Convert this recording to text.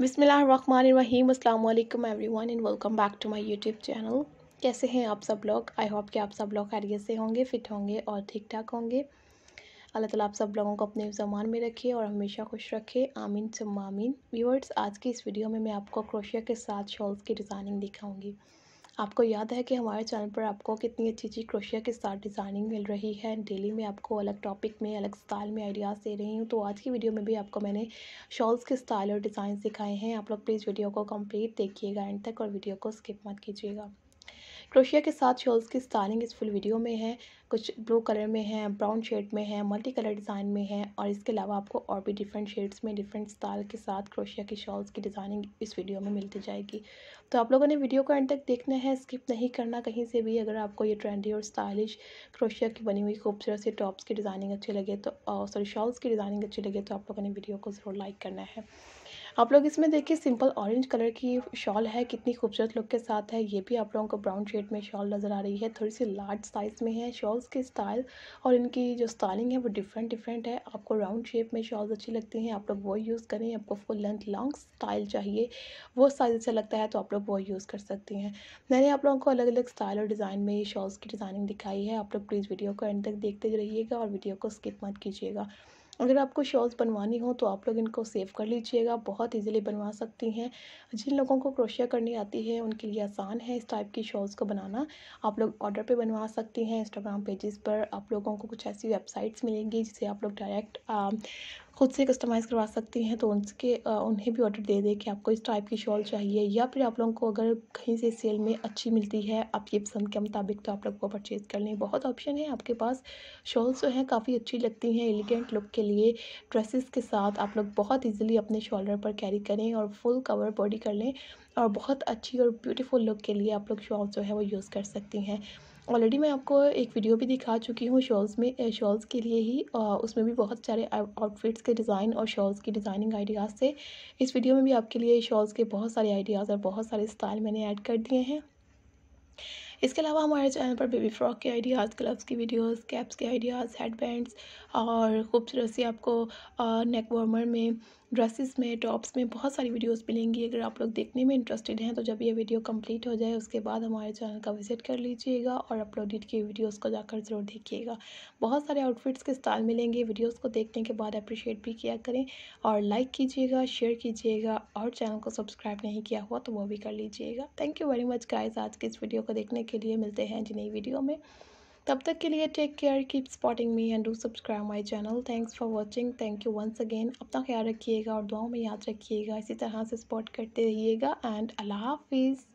बिसमीम अल्लाम everyone and welcome back to my YouTube channel कैसे हैं आप सब लोग आई होप कि आप सब लोग खैरियत से होंगे फिट होंगे और ठीक ठाक होंगे अल्लाह ताला आप सब लोगों को अपने जमान में रखे और हमेशा खुश रखे आमीन सुमामीन व्यूअर्स आज की इस वीडियो में मैं आपको क्रोशिया के साथ शॉल्स की डिज़ाइनिंग दिखाऊंगी आपको याद है कि हमारे चैनल पर आपको कितनी अच्छी अच्छी क्रोशिया के साथ डिज़ाइनिंग मिल रही है डेली में आपको अलग टॉपिक में अलग स्टाइल में आइडियाज़ दे रही हूँ तो आज की वीडियो में भी आपको मैंने शॉल्स के स्टाइल और डिज़ाइन सिखाए हैं आप लोग प्लीज़ वीडियो को कंप्लीट देखिएगा एंड तक और वीडियो को स्किप मत कीजिएगा क्रोशिया के साथ शॉल्स की स्टाइलिंग इस फुल वीडियो में है कुछ ब्लू कलर में है ब्राउन शेड में है मल्टी कलर डिज़ाइन में है और इसके अलावा आपको और भी डिफरेंट शेड्स में डिफरेंट स्टाइल के साथ क्रोशिया की शॉल्स की डिज़ाइनिंग इस वीडियो में मिलती जाएगी तो आप लोगों ने वीडियो को एंड तक देखना है स्किप नहीं करना कहीं से भी अगर आपको ये ट्रेंडी और स्टाइलिश क्रोशिया की बनी हुई खूबसूरत सी टॉप्स की डिज़ाइनिंग अच्छी लगे तो सॉरी शॉल्स की डिज़ाइनिंग अच्छी लगे तो आप लोगों ने वीडियो को ज़रूर लाइक करना है आप लोग इसमें देखिए सिंपल ऑरेंज कलर की शॉल है कितनी खूबसूरत लुक के साथ है ये भी आप लोगों को ब्राउन शेड में शॉल नज़र आ रही है थोड़ी सी लार्ज साइज़ में है शॉल्स के स्टाइल और इनकी जो स्टाइलिंग है वो डिफरेंट डिफरेंट है आपको राउंड शेप में शॉल्स अच्छी लगती हैं आप लोग वो यूज़ करें आपको फुल लेंथ लॉन्ग स्टाइल चाहिए वो साइज़ अच्छा लगता है तो आप लोग वो यूज़ कर सकती हैं मैंने आप लोगों को अलग अलग स्टाइल और डिज़ाइन में शॉल्स की डिज़ाइनिंग दिखाई है आप लोग प्लीज़ वीडियो को एंड तक देखते रहिएगा और वीडियो को स्किप मत कीजिएगा अगर आपको शॉल्स बनवानी हो तो आप लोग इनको सेव कर लीजिएगा बहुत इजीली बनवा सकती हैं जिन लोगों को क्रोशिया करनी आती है उनके लिए आसान है इस टाइप की शॉल्स को बनाना आप लोग ऑर्डर पे बनवा सकती हैं इंस्टाग्राम पेजेस पर आप लोगों को कुछ ऐसी वेबसाइट्स मिलेंगी जिसे आप लोग डायरेक्ट खुद से कस्टमाइज़ करवा सकती हैं तो उनके उन्हें भी ऑर्डर दे दें कि आपको इस टाइप की शॉल चाहिए या फिर आप लोगों को अगर कहीं से सेल में अच्छी मिलती है आपकी पसंद के मुताबिक तो आप लोग को परचेज़ कर लें बहुत ऑप्शन है आपके पास शॉल्स जो हैं काफ़ी अच्छी लगती हैं एलिगेंट लुक के लिए ड्रेसेस के साथ आप लोग बहुत ईजिली अपने शोल्डर पर कैरी करें और फुल कवर बॉडी कर लें और बहुत अच्छी और ब्यूटीफुल लुक के लिए आप लोग शॉल जो है वो यूज़ कर सकती हैं ऑलरेडी मैं आपको एक वीडियो भी दिखा चुकी हूँ शॉल्स में शॉल्स के लिए ही उसमें भी बहुत सारे आउटफिट्स के डिज़ाइन और शॉल्स की डिज़ाइनिंग आइडियाज़ थे इस वीडियो में भी आपके लिए शॉल्स के बहुत सारे आइडियाज़ और बहुत सारे स्टाइल मैंने ऐड कर दिए हैं इसके अलावा हमारे चैनल पर बेबी फ्रॉक के आइडियाज़ ग्लव्स की वीडियोस कैप्स के आइडियाज़ हेड बैंड्स और खूबसूरत सी आपको नेक वार्मर में ड्रेसेस में टॉप्स में बहुत सारी वीडियोस मिलेंगी अगर आप लोग देखने में इंटरेस्टेड हैं तो जब ये वीडियो कंप्लीट हो जाए उसके बाद हमारे चैनल का विज़िट कर लीजिएगा और अपलोडेड की वीडियोस को जाकर ज़रूर देखिएगा बहुत सारे आउटफिट्स के स्टाइल मिलेंगे वीडियोस को देखने के बाद अप्रिशिएट भी किया करें और लाइक कीजिएगा शेयर कीजिएगा और चैनल को सब्सक्राइब नहीं किया हुआ तो वो भी कर लीजिएगा thank you very much guys आज के इस वीडियो को देखने के लिए मिलते हैं जी नई वीडियो में तब तक के लिए take care keep spotting me and do subscribe my channel thanks for watching thank you once again अपना ख्याल रखिएगा और दुआओं में याद रखिएगा इसी तरह से सपोर्ट करते रहिएगा एंड अल्लाह हाफिज़